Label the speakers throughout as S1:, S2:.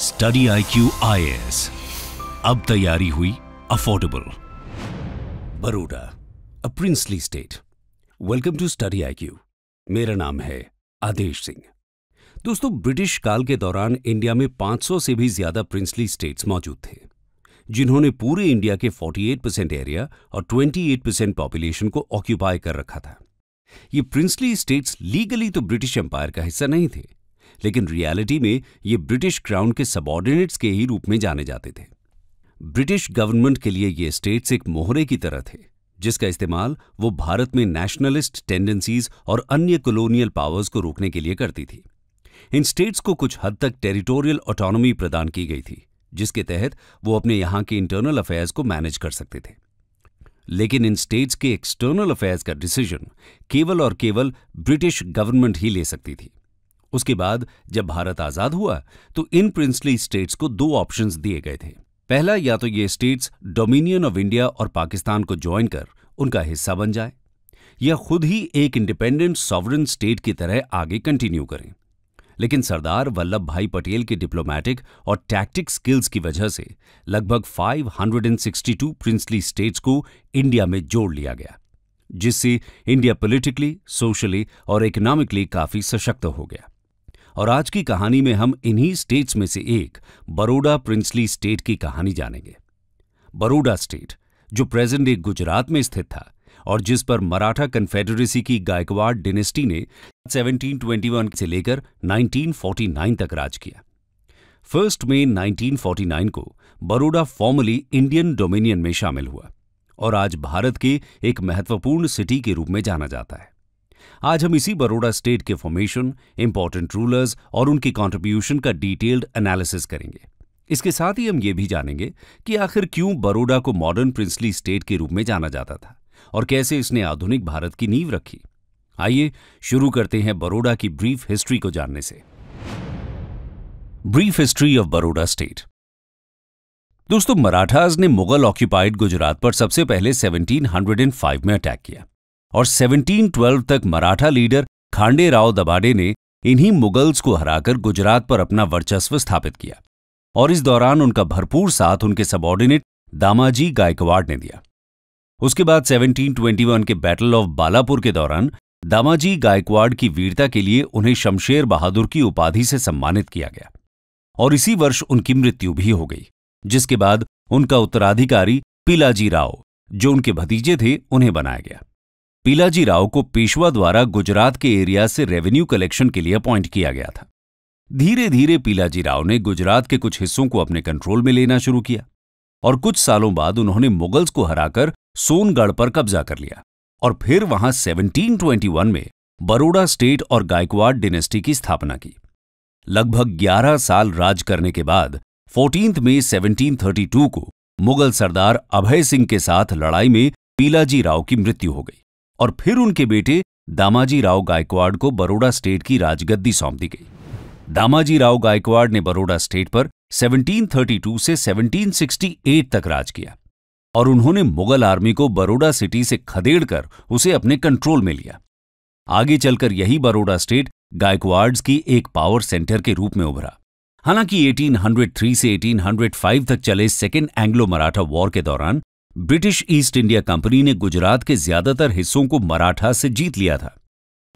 S1: study I Q अब तैयारी हुई affordable Baroda a princely state welcome to study I Q मेरा नाम है आदेश सिंह दोस्तों ब्रिटिश काल के दौरान इंडिया में 500 से भी ज्यादा प्रिंसली स्टेट्स मौजूद थे जिन्होंने पूरे इंडिया के 48 परसेंट एरिया और 28 परसेंट पॉपुलेशन को ऑक्यूपाई कर रखा था ये प्रिंसली स्टेट्स लीगली तो ब्रिटिश एम्पायर का हिस्सा नहीं थे लेकिन रियलिटी में ये ब्रिटिश क्राउन के सबॉर्डिनेट्स के ही रूप में जाने जाते थे ब्रिटिश गवर्नमेंट के लिए ये स्टेट्स एक मोहरे की तरह थे जिसका इस्तेमाल वो भारत में नेशनलिस्ट टेंडेंसीज और अन्य कॉलोनियल पावर्स को रोकने के लिए करती थी इन स्टेट्स को कुछ हद तक टेरिटोरियल ऑटोनॉमी प्रदान की गई थी जिसके तहत वो अपने यहां के इंटरनल अफेयर्स को मैनेज कर सकते थे लेकिन इन स्टेट्स के एक्सटर्नल अफेयर्स का डिसीजन केवल और केवल ब्रिटिश गवर्नमेंट ही ले सकती थी उसके बाद जब भारत आजाद हुआ तो इन प्रिंसली स्टेट्स को दो ऑप्शंस दिए गए थे पहला या तो ये स्टेट्स डोमिनियन ऑफ इंडिया और पाकिस्तान को ज्वाइन कर उनका हिस्सा बन जाए या खुद ही एक इंडिपेंडेंट सॉवरन स्टेट की तरह आगे कंटिन्यू करें लेकिन सरदार वल्लभ भाई पटेल के डिप्लोमैटिक और टैक्टिक स्किल्स की वजह से लगभग 562 प्रिंसली स्टेट्स को इंडिया में जोड़ लिया गया जिससे इंडिया पॉलिटिकली, सोशली और इकोनॉमिकली काफी सशक्त हो गया और आज की कहानी में हम इन्हीं स्टेट्स में से एक बरोडा प्रिंसली स्टेट की कहानी जानेंगे बरोडा स्टेट जो प्रेजेंट एक गुजरात में स्थित था और जिस पर मराठा कन्फेडरेसी की गायकवाड़ डिनेस्टी ने 1721 से लेकर 1949 तक राज किया फर्स्ट मई 1949 को बरोडा फॉर्मली इंडियन डोमिनियन में शामिल हुआ और आज भारत के एक महत्वपूर्ण सिटी के रूप में जाना जाता है आज हम इसी बरोडा स्टेट के फॉर्मेशन इंपॉर्टेंट रूलर्स और उनकी कॉन्ट्रीब्यूशन का डिटेल्ड एनालिसिस करेंगे इसके साथ ही हम ये भी जानेंगे कि आखिर क्यों बरोडा को मॉडर्न प्रिंसली स्टेट के रूप में जाना जाता था और कैसे इसने आधुनिक भारत की नींव रखी आइए शुरू करते हैं बरोडा की ब्रीफ हिस्ट्री को जानने से brief history of Baroda state दोस्तों मराठाज ने मुगल ऑक्यूपाइड गुजरात पर सबसे पहले 1705 में अटैक किया और 1712 तक मराठा लीडर खांडे राव दबाडे ने इन्हीं मुगल्स को हराकर गुजरात पर अपना वर्चस्व स्थापित किया और इस दौरान उनका भरपूर साथ उनके सबॉर्डिनेट दामाजी गायकवाड़ ने दिया उसके बाद 1721 के बैटल ऑफ बालापुर के दौरान दामाजी गायकवाड़ की वीरता के लिए उन्हें शमशेर बहादुर की उपाधि से सम्मानित किया गया और इसी वर्ष उनकी मृत्यु भी हो गई जिसके बाद उनका उत्तराधिकारी पिलाजी राव जो उनके भतीजे थे उन्हें बनाया गया पीलाजी राव को पेशवा द्वारा गुजरात के एरिया से रेवेन्यू कलेक्शन के लिए अपॉइंट किया गया था धीरे धीरे पीलाजी राव ने गुजरात के कुछ हिस्सों को अपने कंट्रोल में लेना शुरू किया और कुछ सालों बाद उन्होंने मुगल्स को हराकर सोनगढ़ पर कब्जा कर लिया और फिर वहां 1721 में बरोड़ा स्टेट और गायकवाड डिनेस्टी की स्थापना की लगभग 11 साल राज करने के बाद फोर्टीन में 1732 को मुगल सरदार अभय सिंह के साथ लड़ाई में पीलाजी राव की मृत्यु हो गई और फिर उनके बेटे दामाजी राव गायकवाड़ को बरोडा स्टेट की राजगद्दी सौंप दी गई दामाजी राव गायकवाड़ ने बरोडा स्टेट पर 1732 से 1768 तक राज किया और उन्होंने मुगल आर्मी को बरोडा सिटी से खदेड़कर उसे अपने कंट्रोल में लिया आगे चलकर यही बरोडा स्टेट गायकवाड्स की एक पावर सेंटर के रूप में उभरा हालांकि 1803 से 1805 तक चले सेकेंड एंग्लो मराठा वॉर के दौरान ब्रिटिश ईस्ट इंडिया कंपनी ने गुजरात के ज्यादातर हिस्सों को मराठा से जीत लिया था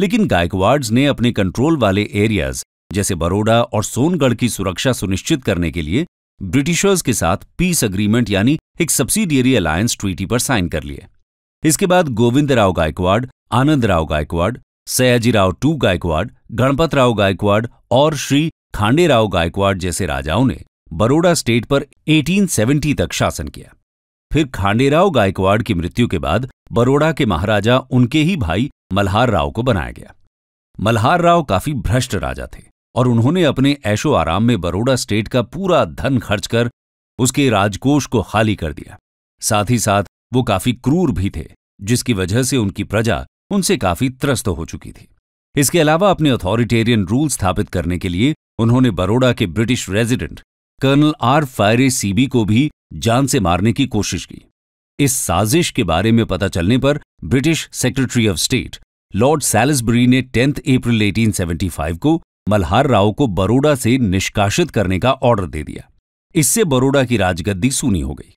S1: लेकिन गायकवाड्स ने अपने कंट्रोल वाले एरियाज जैसे बड़ोड़ा और सोनगढ़ की सुरक्षा सुनिश्चित करने के लिए ब्रिटिशर्स के साथ पीस अग्रीमेंट यानी एक सब्सिडियरी अलायंस ट्रीटी पर साइन कर लिए इसके बाद गोविंद राव गायकवाड आनंद राव गायकवाड सयाजीराव टू गायकवाड गणपत राव गायकवाड और श्री खांडे राव गायकवाड जैसे राजाओं ने बड़ोड़ा स्टेट पर 1870 तक शासन किया फिर खांडेराव गायकवाड़ की मृत्यु के बाद बरोड़ा के महाराजा उनके ही भाई मल्हार राव को बनाया गया मल्हार राव काफी भ्रष्ट राजा थे और उन्होंने अपने ऐशो आराम में बरोडा स्टेट का पूरा धन खर्च कर उसके राजकोष को खाली कर दिया साथ ही साथ वो काफी क्रूर भी थे जिसकी वजह से उनकी प्रजा उनसे काफी त्रस्त हो चुकी थी इसके अलावा अपने अथॉरिटेरियन रूल स्थापित करने के लिए उन्होंने बरोड़ा के British resident colonel R Phayre CB को भी जान से मारने की कोशिश की इस साजिश के बारे में पता चलने पर British secretary of state lord Salisbury ने 10 अप्रैल 1875 को मल्हार राव को बरोडा से निष्कासित करने का ऑर्डर दे दिया इससे बरोड़ा की राजगद्दी सूनी हो गई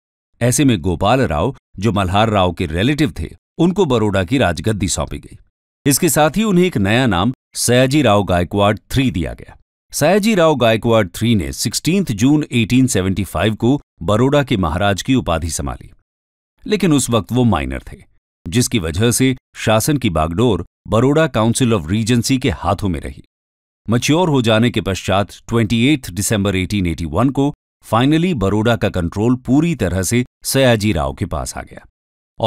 S1: ऐसे में गोपाल राव जो मल्हार राव के रिलेटिव थे उनको बरोडा की राजगद्दी सौंपी गई इसके साथ ही उन्हें एक नया नाम सयाजी राव गायकवाड़ थ्री दिया गया सयाजी राव गायकवाड़ थ्री ने 16 जून 1875 को बड़ोड़ा के महाराज की उपाधि संभाली लेकिन उस वक्त वो माइनर थे जिसकी वजह से शासन की बागडोर बड़ोड़ा काउंसिल ऑफ रीजेंसी के हाथों में रही मच्योर हो जाने के पश्चात 28 दिसंबर 1881 को फाइनली बड़ोड़ा का कंट्रोल पूरी तरह से सयाजी राव के पास आ गया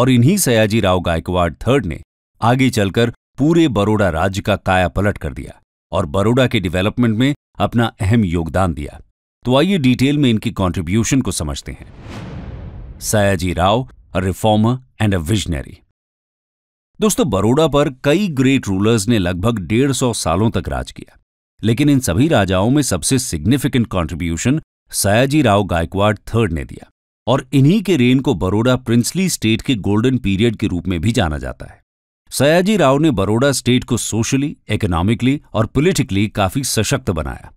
S1: और इन्हीं सयाजी राव गायकवाड़ थर्ड ने आगे चलकर पूरे बड़ोड़ा राज्य का काया पलट कर दिया और बरोडा के डेवलपमेंट में अपना अहम योगदान दिया तो आइए डिटेल में इनकी कंट्रीब्यूशन को समझते हैं Sayaji Rao a reformer and a visionary दोस्तों बरोडा पर कई ग्रेट रूलर्स ने लगभग डेढ़ सौ सालों तक राज किया लेकिन इन सभी राजाओं में सबसे significant contribution Sayaji Rao Gaekwad third ने दिया और इन्हीं के रेन को बरोडा प्रिंसली स्टेट के गोल्डन पीरियड के रूप में भी जाना जाता है सयाजी राव ने बरोडा स्टेट को सोशली इकोनॉमिकली और पॉलिटिकली काफी सशक्त बनाया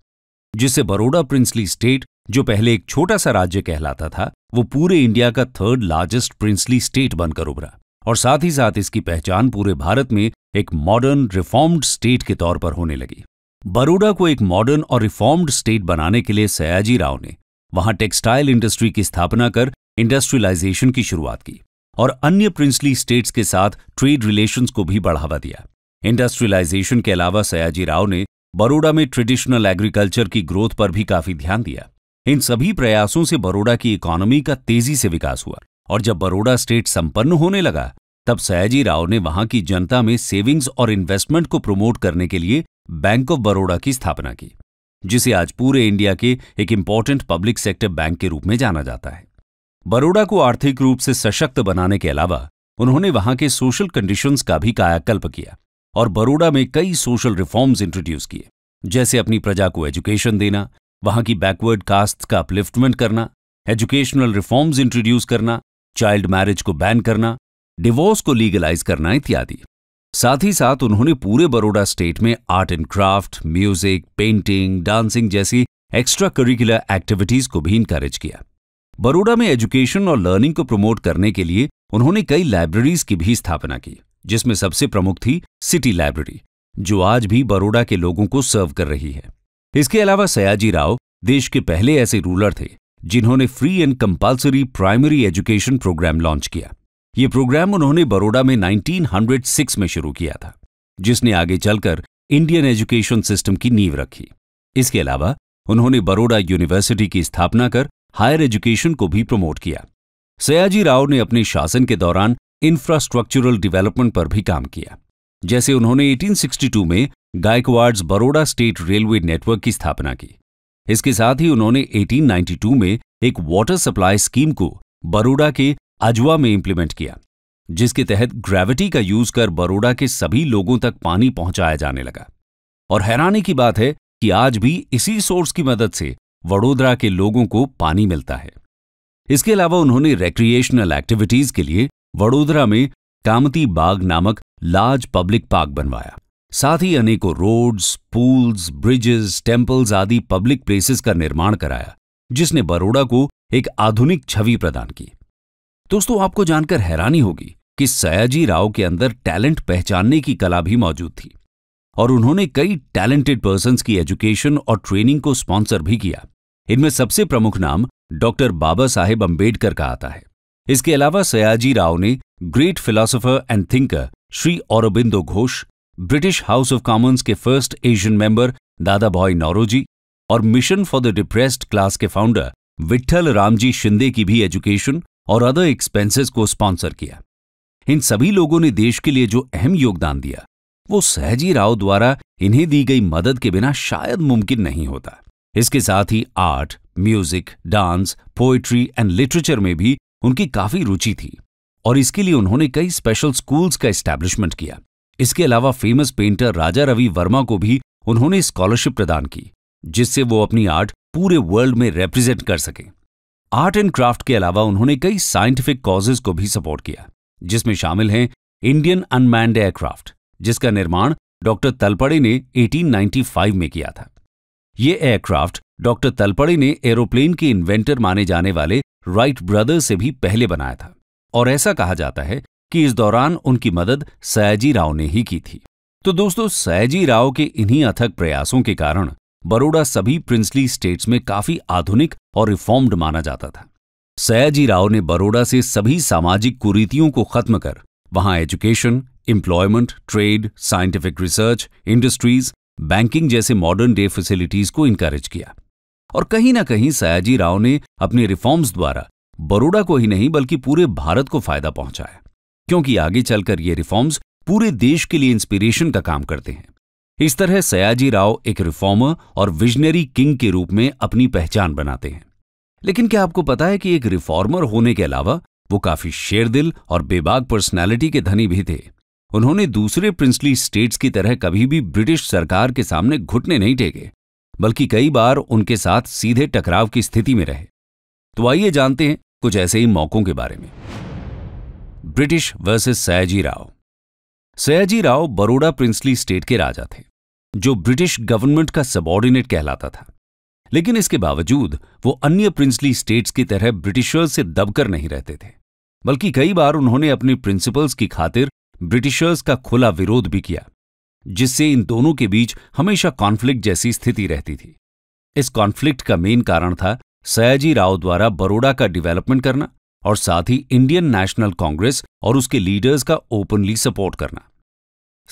S1: जिससे बरोडा प्रिंसली स्टेट जो पहले एक छोटा सा राज्य कहलाता था वो पूरे इंडिया का थर्ड लार्जेस्ट प्रिंसली स्टेट बनकर उभरा और साथ ही साथ इसकी पहचान पूरे भारत में एक मॉडर्न रिफॉर्म्ड स्टेट के तौर पर होने लगी बरोडा को एक मॉडर्न और रिफॉर्म्ड स्टेट बनाने के लिए सयाजी राव ने वहां टेक्सटाइल इंडस्ट्री की स्थापना कर इंडस्ट्रियलाइजेशन की शुरुआत की और अन्य प्रिंसली स्टेट्स के साथ ट्रेड रिलेशंस को भी बढ़ावा दिया इंडस्ट्रियलाइजेशन के अलावा सयाजी राव ने बड़ोड़ा में ट्रेडिशनल एग्रीकल्चर की ग्रोथ पर भी काफी ध्यान दिया इन सभी प्रयासों से बड़ोड़ा की इकोनॉमी का तेजी से विकास हुआ और जब बड़ोड़ा स्टेट संपन्न होने लगा तब सयाजी राव ने वहां की जनता में सेविंग्स और इन्वेस्टमेंट को प्रमोट करने के लिए बैंक ऑफ बड़ोड़ा की स्थापना की जिसे आज पूरे इंडिया के एक इम्पॉर्टेंट पब्लिक सेक्टर बैंक के रूप में जाना जाता है बरोडा को आर्थिक रूप से सशक्त बनाने के अलावा उन्होंने वहां के सोशल कंडीशंस का भी कायाकल्प किया और बरोडा में कई सोशल रिफॉर्म्स इंट्रोड्यूस किए जैसे अपनी प्रजा को एजुकेशन देना वहां की बैकवर्ड कास्ट का अपलिफ्टमेंट करना एजुकेशनल रिफॉर्म्स इंट्रोड्यूस करना चाइल्ड मैरिज को बैन करना डिवोर्स को लीगलाइज करना इत्यादि साथ ही साथ उन्होंने पूरे बड़ोड़ा स्टेट में art and craft music painting dancing जैसी एक्स्ट्रा करिकुलर एक्टिविटीज को भी इंकरेज किया बरोडा में एजुकेशन और लर्निंग को प्रमोट करने के लिए उन्होंने कई लाइब्रेरीज की भी स्थापना की जिसमें सबसे प्रमुख थी सिटी लाइब्रेरी जो आज भी बरोडा के लोगों को सर्व कर रही है इसके अलावा सयाजी राव देश के पहले ऐसे रूलर थे जिन्होंने free and compulsory primary education program launch किया ये प्रोग्राम उन्होंने बरोडा में 1906 में शुरू किया था जिसने आगे चलकर इंडियन एजुकेशन सिस्टम की नींव रखी इसके अलावा उन्होंने बरोडा यूनिवर्सिटी की स्थापना कर हायर एजुकेशन को भी प्रमोट किया सयाजी राव ने अपने शासन के दौरान इंफ्रास्ट्रक्चरल डेवलपमेंट पर भी काम किया जैसे उन्होंने 1862 में Gaekwads Baroda state railway network की स्थापना की इसके साथ ही उन्होंने 1892 में एक वाटर सप्लाई स्कीम को बरोड़ा के अजवा में इंप्लीमेंट किया जिसके तहत ग्रेविटी का यूज कर बरोडा के सभी लोगों तक पानी पहुंचाया जाने लगा और हैरानी की बात है कि आज भी इसी सोर्स की मदद से वडोदरा के लोगों को पानी मिलता है इसके अलावा उन्होंने रेक्रिएशनल एक्टिविटीज के लिए वडोदरा में कामती बाग नामक लार्ज पब्लिक पार्क बनवाया साथ ही अनेकों रोड्स पूल्स ब्रिजेस टेम्पल्स आदि पब्लिक प्लेसेस का निर्माण कराया जिसने बड़ोड़ा को एक आधुनिक छवि प्रदान की दोस्तों आपको जानकर हैरानी होगी कि सयाजी राव के अंदर टैलेंट पहचानने की कला भी मौजूद थी और उन्होंने कई टैलेंटेड पर्सन्स की एजुकेशन और ट्रेनिंग को स्पॉन्सर भी किया इनमें सबसे प्रमुख नाम डॉक्टर बाबा साहेब अम्बेडकर का आता है इसके अलावा सयाजी राव ने great philosopher and thinker Shri Aurobindo Ghosh British house of commons के first Asian member Dadabhai Naoroji और mission for the depressed class के फाउंडर विट्ठल रामजी शिंदे की भी एजुकेशन और अदर एक्सपेंसेस को स्पॉन्सर किया इन सभी लोगों ने देश के लिए जो अहम योगदान दिया वो सहजी राव द्वारा इन्हें दी गई मदद के बिना शायद मुमकिन नहीं होता इसके साथ ही art music dance poetry and literature में भी उनकी काफी रुचि थी और इसके लिए उन्होंने कई स्पेशल स्कूल्स का एस्टैब्लिशमेंट किया इसके अलावा फेमस पेंटर राजा रवि वर्मा को भी उन्होंने स्कॉलरशिप प्रदान की जिससे वो अपनी आर्ट पूरे वर्ल्ड में रिप्रेजेंट कर सकें आर्ट एंड क्राफ्ट के अलावा उन्होंने कई साइंटिफिक कॉजेज को भी सपोर्ट किया जिसमें शामिल हैं इंडियन अनमैंड एयरक्राफ्ट जिसका निर्माण डॉक्टर तलपड़े ने 1895 में किया था ये एयरक्राफ्ट डॉक्टर तलपड़े ने एरोप्लेन के इन्वेंटर माने जाने वाले राइट ब्रदर्स से भी पहले बनाया था और ऐसा कहा जाता है कि इस दौरान उनकी मदद सयाजी राव ने ही की थी तो दोस्तों सयाजी राव के इन्हीं अथक प्रयासों के कारण बरोडा सभी प्रिंसली स्टेट्स में काफी आधुनिक और रिफॉर्म्ड माना जाता था सयाजी राव ने बरोडा से सभी सामाजिक कुरीतियों को खत्म कर वहां education employment trade scientific research industries banking जैसे मॉडर्न डे फैसिलिटीज को इंकरेज किया और कहीं ना कहीं सयाजी राव ने अपने रिफॉर्म्स द्वारा बड़ोड़ा को ही नहीं बल्कि पूरे भारत को फायदा पहुंचाया क्योंकि आगे चलकर ये रिफॉर्म्स पूरे देश के लिए इंस्पिरेशन का काम करते हैं इस तरह सयाजी राव एक रिफॉर्मर और विजनरी किंग के रूप में अपनी पहचान बनाते हैं लेकिन क्या आपको पता है कि एक रिफॉर्मर होने के अलावा वो काफी शेरदिल और बेबाग पर्सनैलिटी के धनी भी थे उन्होंने दूसरे प्रिंसली स्टेट्स की तरह कभी भी ब्रिटिश सरकार के सामने घुटने नहीं टेके बल्कि कई बार उनके साथ सीधे टकराव की स्थिति में रहे तो आइए जानते हैं कुछ ऐसे ही मौकों के बारे में British versus Sayaji Rao Sayaji Rao Baroda princely state के राजा थे जो ब्रिटिश गवर्नमेंट का सबॉर्डिनेट कहलाता था लेकिन इसके बावजूद वो अन्य प्रिंसली स्टेट्स की तरह ब्रिटिशर्स से दबकर नहीं रहते थे बल्कि कई बार उन्होंने अपने प्रिंसिपल्स की खातिर ब्रिटिशर्स का खुला विरोध भी किया जिससे इन दोनों के बीच हमेशा कॉन्फ्लिक्ट जैसी स्थिति रहती थी इस कॉन्फ्लिक्ट का मेन कारण था सयाजी राव द्वारा बरोड़ा का डेवलपमेंट करना और साथ ही इंडियन नेशनल कांग्रेस और उसके लीडर्स का ओपनली सपोर्ट करना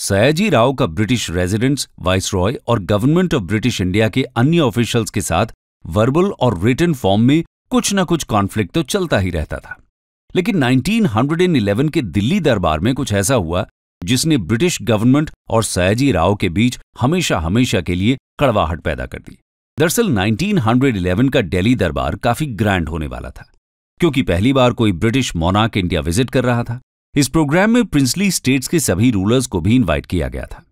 S1: सयाजी राव का ब्रिटिश रेजिडेंट्स वाइसरॉय और गवर्नमेंट ऑफ ब्रिटिश इंडिया के अन्य ऑफिशियल्स के साथ वर्बल और रिटर्न फॉर्म में कुछ न कुछ कॉन्फ्लिक्ट तो चलता ही रहता था लेकिन 1911 के दिल्ली दरबार में कुछ ऐसा हुआ जिसने ब्रिटिश गवर्नमेंट और सयाजी राव के बीच हमेशा हमेशा के लिए कड़वाहट पैदा कर दी दरअसल 1911 का दिल्ली दरबार काफी ग्रैंड होने वाला था क्योंकि पहली बार कोई ब्रिटिश मोनार्क इंडिया विजिट कर रहा था इस प्रोग्राम में प्रिंसली स्टेट्स के सभी रूलर्स को भी इन्वाइट किया गया था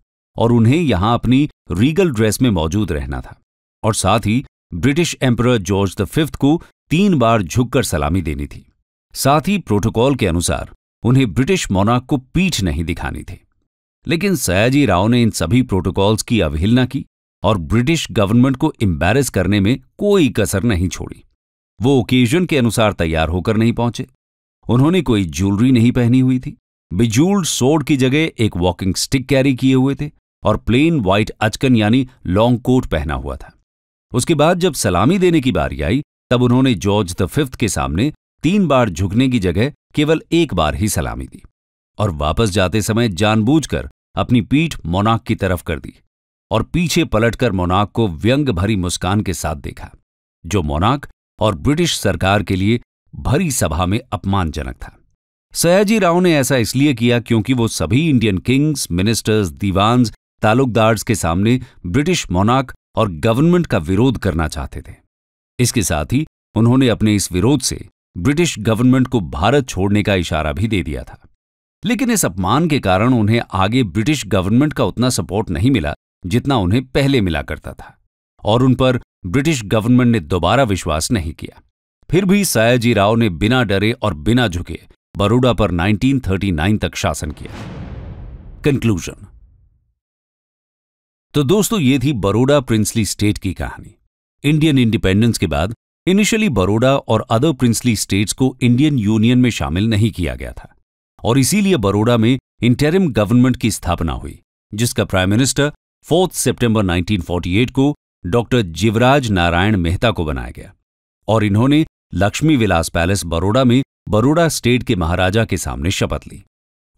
S1: और उन्हें यहां अपनी रीगल ड्रेस में मौजूद रहना था और साथ ही British emperor George the fifth को तीन बार झुककर सलामी देनी थी साथ ही प्रोटोकॉल के अनुसार उन्हें ब्रिटिश मोनाक को पीठ नहीं दिखानी थी लेकिन सयाजी राव ने इन सभी प्रोटोकॉल्स की अवहेलना की और ब्रिटिश गवर्नमेंट को एम्बेरस करने में कोई कसर नहीं छोड़ी वो ओकेजन के अनुसार तैयार होकर नहीं पहुंचे उन्होंने कोई ज्वेलरी नहीं पहनी हुई थी बिजूल्ड सोड की जगह एक वॉकिंग स्टिक कैरी किए हुए थे और प्लेन व्हाइट अचकन यानी लॉन्ग कोट पहना हुआ था उसके बाद जब सलामी देने की बारी आई तब उन्होंने जॉर्ज द फिफ्थ के सामने तीन बार झुकने की जगह केवल एक बार ही सलामी दी और वापस जाते समय जानबूझकर अपनी पीठ मोनाक की तरफ कर दी और पीछे पलटकर मोनाक को व्यंग भरी मुस्कान के साथ देखा जो मोनाक और ब्रिटिश सरकार के लिए भरी सभा में अपमानजनक था सयाजी राव ने ऐसा इसलिए किया क्योंकि वो सभी इंडियन किंग्स मिनिस्टर्स दीवान्स ताल्लुकदार्स के सामने ब्रिटिश मोनाक और गवर्नमेंट का विरोध करना चाहते थे इसके साथ ही उन्होंने अपने इस विरोध से ब्रिटिश गवर्नमेंट को भारत छोड़ने का इशारा भी दे दिया था लेकिन इस अपमान के कारण उन्हें आगे ब्रिटिश गवर्नमेंट का उतना सपोर्ट नहीं मिला जितना उन्हें पहले मिला करता था और उन पर ब्रिटिश गवर्नमेंट ने दोबारा विश्वास नहीं किया फिर भी सयाजी राव ने बिना डरे और बिना झुके बरोडा पर 1939 तक शासन किया कंक्लूजन तो दोस्तों ये थी बरोड़ा प्रिंसली स्टेट की कहानी इंडियन इंडिपेंडेंस के बाद इनिशियली बड़ोड़ा और अदर प्रिंसली स्टेट्स को इंडियन यूनियन में शामिल नहीं किया गया था और इसीलिए बड़ोड़ा में इंटेरिम गवर्नमेंट की स्थापना हुई जिसका प्राइम मिनिस्टर 4 सितंबर 1948 को डॉक्टर जीवराज नारायण मेहता को बनाया गया और इन्होंने लक्ष्मी विलास पैलेस बड़ोड़ा में बड़ोड़ा स्टेट के महाराजा के सामने शपथ ली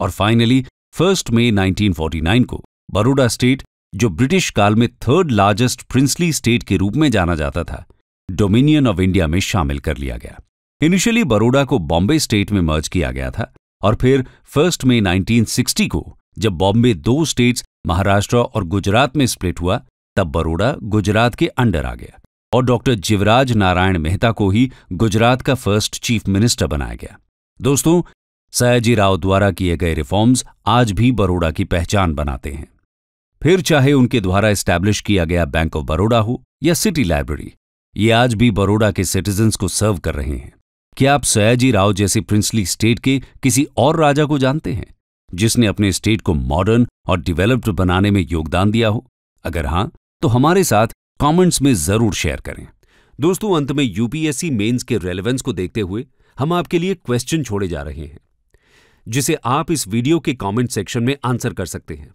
S1: और फाइनली फर्स्ट मई 1949 को बड़ोड़ा स्टेट जो ब्रिटिश काल में थर्ड लार्जेस्ट प्रिंसली स्टेट के रूप में जाना जाता था डोमिनियन ऑफ इंडिया में शामिल कर लिया गया इनिशियली बड़ोडा को बॉम्बे स्टेट में मर्ज किया गया था और फिर फर्स्ट मई 1960 को जब बॉम्बे दो स्टेट्स महाराष्ट्र और गुजरात में स्प्लिट हुआ तब बड़ोड़ा गुजरात के अंडर आ गया और डॉक्टर जीवराज नारायण मेहता को ही गुजरात का फर्स्ट चीफ मिनिस्टर बनाया गया दोस्तों सयाजी राव द्वारा किए गए रिफॉर्म्स आज भी बड़ोड़ा की पहचान बनाते हैं फिर चाहे उनके द्वारा स्टैब्लिश किया गया बैंक ऑफ बड़ोड़ा हो या सिटी लाइब्रेरी ये आज भी बड़ोड़ा के सिटीजन्स को सर्व कर रहे हैं क्या आप सयाजी राव जैसे प्रिंसली स्टेट के किसी और राजा को जानते हैं जिसने अपने स्टेट को मॉडर्न और डेवलप्ड बनाने में योगदान दिया हो अगर हां तो हमारे साथ कमेंट्स में जरूर शेयर करें दोस्तों अंत में यूपीएससी मेंस के रेलेवेंस को देखते हुए हम आपके लिए क्वेश्चन छोड़े जा रहे हैं जिसे आप इस वीडियो के कमेंट सेक्शन में आंसर कर सकते हैं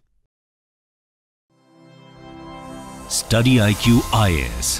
S1: Study I Q I S